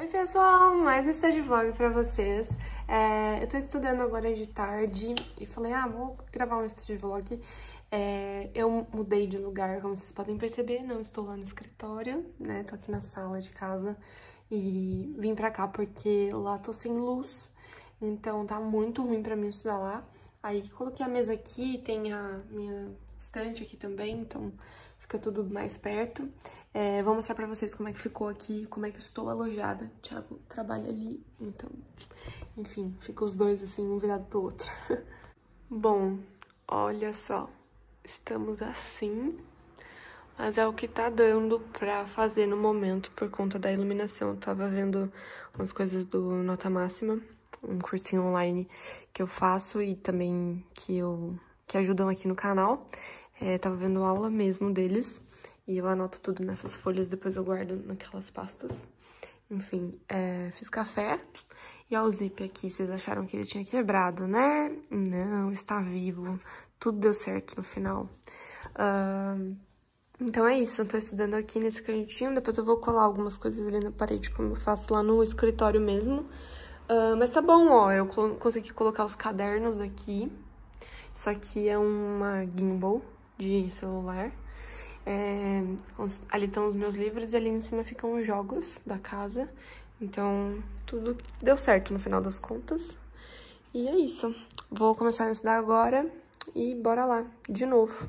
Oi pessoal, mais um de vlog pra vocês. É, eu tô estudando agora de tarde e falei, ah, vou gravar um de vlog. É, eu mudei de lugar, como vocês podem perceber, não estou lá no escritório, né? Tô aqui na sala de casa e vim pra cá porque lá tô sem luz, então tá muito ruim pra mim estudar lá. Aí coloquei a mesa aqui, tem a minha estante aqui também, então fica tudo mais perto. É, vou mostrar pra vocês como é que ficou aqui, como é que eu estou alojada. O Thiago trabalha ali, então... Enfim, fica os dois assim, um virado pro outro. Bom, olha só. Estamos assim, mas é o que tá dando pra fazer no momento por conta da iluminação. Eu tava vendo umas coisas do Nota Máxima, um cursinho online que eu faço e também que eu que ajudam aqui no canal. É, tava vendo aula mesmo deles e eu anoto tudo nessas folhas, depois eu guardo naquelas pastas. Enfim, é, fiz café. E ó, o zip aqui, vocês acharam que ele tinha quebrado, né? Não, está vivo. Tudo deu certo no final. Uh, então é isso, eu tô estudando aqui nesse cantinho. Depois eu vou colar algumas coisas ali na parede, como eu faço lá no escritório mesmo. Uh, mas tá bom, ó, eu consegui colocar os cadernos aqui. Isso aqui é uma gimbal de celular. É, ali estão os meus livros e ali em cima ficam os jogos da casa. Então, tudo deu certo no final das contas. E é isso. Vou começar a estudar agora e bora lá, de novo.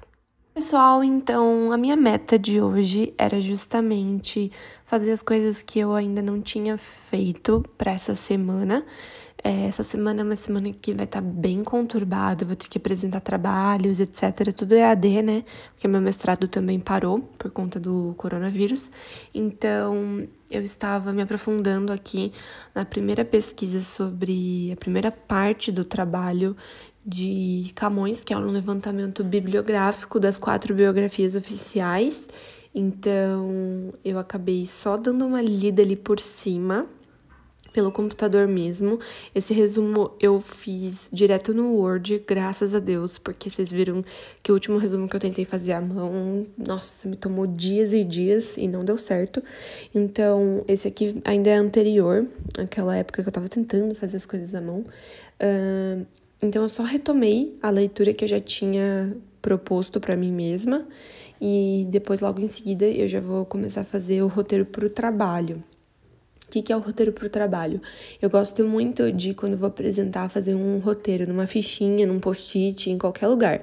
Pessoal, então a minha meta de hoje era justamente fazer as coisas que eu ainda não tinha feito para essa semana. É, essa semana é uma semana que vai estar tá bem conturbada, vou ter que apresentar trabalhos, etc. Tudo é AD, né? Porque meu mestrado também parou por conta do coronavírus. Então, eu estava me aprofundando aqui na primeira pesquisa sobre a primeira parte do trabalho de Camões, que é um levantamento bibliográfico das quatro biografias oficiais. Então, eu acabei só dando uma lida ali por cima, pelo computador mesmo. Esse resumo eu fiz direto no Word, graças a Deus, porque vocês viram que o último resumo que eu tentei fazer à mão, nossa, me tomou dias e dias e não deu certo. Então, esse aqui ainda é anterior, aquela época que eu tava tentando fazer as coisas à mão. Uh, então, eu só retomei a leitura que eu já tinha proposto para mim mesma e depois logo em seguida eu já vou começar a fazer o roteiro para o trabalho que, que é o roteiro para o trabalho? Eu gosto muito de, quando vou apresentar, fazer um roteiro numa fichinha, num post-it, em qualquer lugar.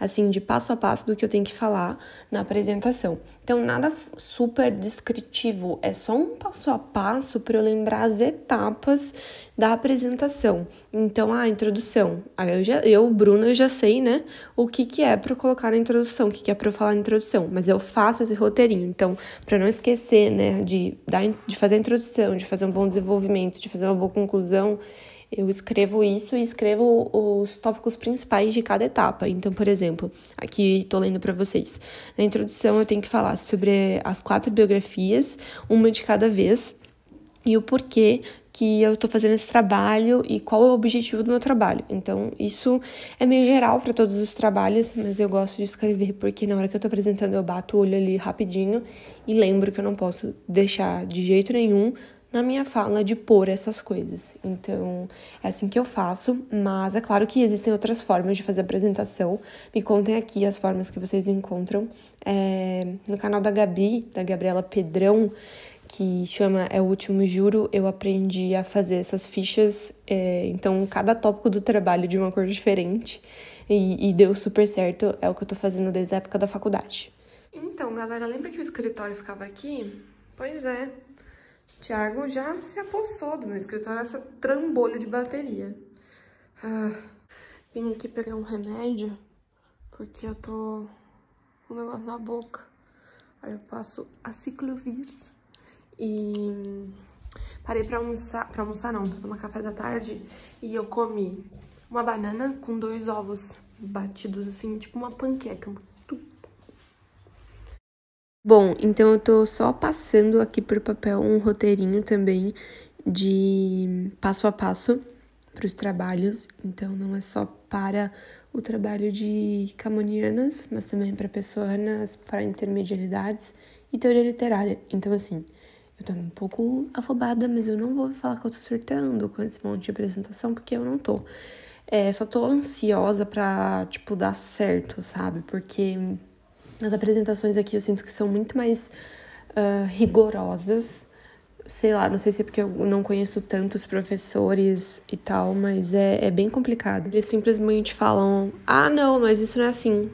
Assim, de passo a passo do que eu tenho que falar na apresentação. Então, nada super descritivo, é só um passo a passo para eu lembrar as etapas da apresentação. Então, a introdução. Eu, já, eu, Bruna, eu já sei, né, o que, que é para colocar na introdução, o que, que é para eu falar na introdução, mas eu faço esse roteirinho. Então, para não esquecer, né, de, de fazer a introdução de fazer um bom desenvolvimento, de fazer uma boa conclusão, eu escrevo isso e escrevo os tópicos principais de cada etapa. Então, por exemplo, aqui estou lendo para vocês. Na introdução, eu tenho que falar sobre as quatro biografias, uma de cada vez, e o porquê que eu estou fazendo esse trabalho e qual é o objetivo do meu trabalho. Então, isso é meio geral para todos os trabalhos, mas eu gosto de escrever porque na hora que eu estou apresentando eu bato o olho ali rapidinho e lembro que eu não posso deixar de jeito nenhum na minha fala de pôr essas coisas. Então, é assim que eu faço, mas é claro que existem outras formas de fazer apresentação. Me contem aqui as formas que vocês encontram. É, no canal da Gabi, da Gabriela Pedrão, que chama É o Último Juro, eu aprendi a fazer essas fichas. É, então, cada tópico do trabalho de uma cor diferente. E, e deu super certo, é o que eu tô fazendo desde a época da faculdade. Então, galera, lembra que o escritório ficava aqui? Pois é, Tiago já se apossou do meu escritório essa trambolho de bateria. Ah, vim aqui pegar um remédio, porque eu tô com um negócio na boca. Aí eu passo a ciclovir e parei pra almoçar, pra almoçar não, pra tomar café da tarde, e eu comi uma banana com dois ovos batidos assim, tipo uma panqueca, Bom, então eu tô só passando aqui por papel um roteirinho também de passo a passo para os trabalhos. Então não é só para o trabalho de camonianas, mas também para pessoas para intermedialidades e teoria literária. Então assim, eu tô um pouco afobada, mas eu não vou falar que eu tô surtando com esse monte de apresentação, porque eu não tô. É, só tô ansiosa pra, tipo, dar certo, sabe? Porque as apresentações aqui eu sinto que são muito mais uh, rigorosas. Sei lá, não sei se é porque eu não conheço tantos professores e tal, mas é, é bem complicado. Eles simplesmente falam: ah, não, mas isso não é assim.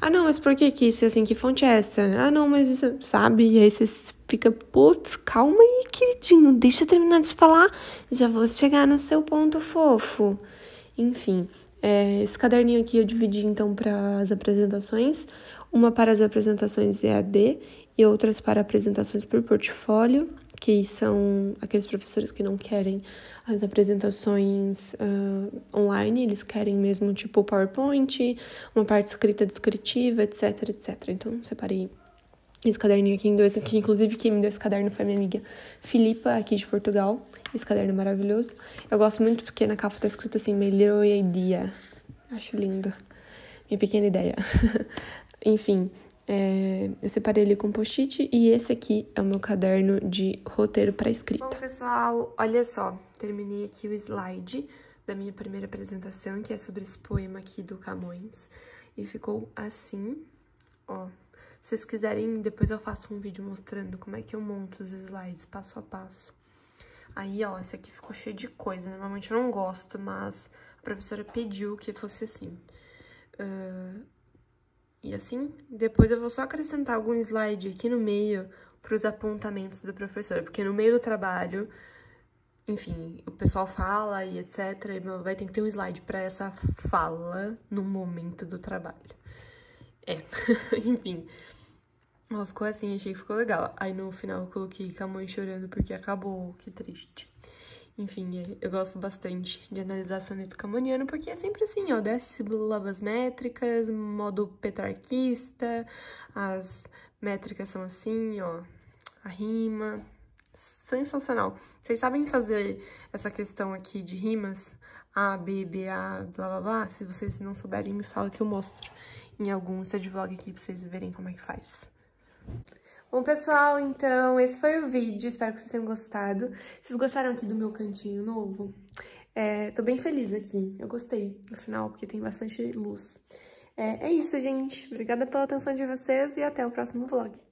Ah, não, mas por que que isso é assim? Que fonte é essa? Ah, não, mas isso, sabe? E aí você fica, putz, calma aí, queridinho, deixa eu terminar de falar, já vou chegar no seu ponto fofo. Enfim, é, esse caderninho aqui eu dividi então para as apresentações uma para as apresentações EAD e outras para apresentações por portfólio, que são aqueles professores que não querem as apresentações uh, online, eles querem mesmo tipo PowerPoint, uma parte escrita descritiva, etc, etc. Então, separei esse caderninho aqui em dois, que inclusive quem me deu esse caderno foi minha amiga Filipa, aqui de Portugal. Esse caderno é maravilhoso. Eu gosto muito porque na capa tá escrito assim, My Little Idea. Acho lindo. Minha pequena ideia. Enfim, é, eu separei ele com post-it e esse aqui é o meu caderno de roteiro para escrita. Bom, pessoal, olha só, terminei aqui o slide da minha primeira apresentação, que é sobre esse poema aqui do Camões, e ficou assim, ó. Se vocês quiserem, depois eu faço um vídeo mostrando como é que eu monto os slides passo a passo. Aí, ó, esse aqui ficou cheio de coisa, normalmente eu não gosto, mas a professora pediu que fosse assim. Uh, e assim, depois eu vou só acrescentar algum slide aqui no meio para os apontamentos da professora porque no meio do trabalho, enfim, o pessoal fala e etc, e vai ter que ter um slide para essa fala no momento do trabalho. É, enfim. ficou assim, achei que ficou legal. Aí no final eu coloquei mãe chorando porque acabou, que triste. Enfim, é, eu gosto bastante de analisar soneto camoniano, porque é sempre assim, ó, desce sílabas métricas, modo petrarquista, as métricas são assim, ó, a rima, sensacional. Vocês sabem fazer essa questão aqui de rimas? A, B, B, A, blá, blá, blá? Se vocês não souberem, me fala que eu mostro em algum vlog aqui pra vocês verem como é que faz. Bom, pessoal, então esse foi o vídeo. Espero que vocês tenham gostado. Vocês gostaram aqui do meu cantinho novo? É, tô bem feliz aqui. Eu gostei, no final, porque tem bastante luz. É, é isso, gente. Obrigada pela atenção de vocês e até o próximo vlog.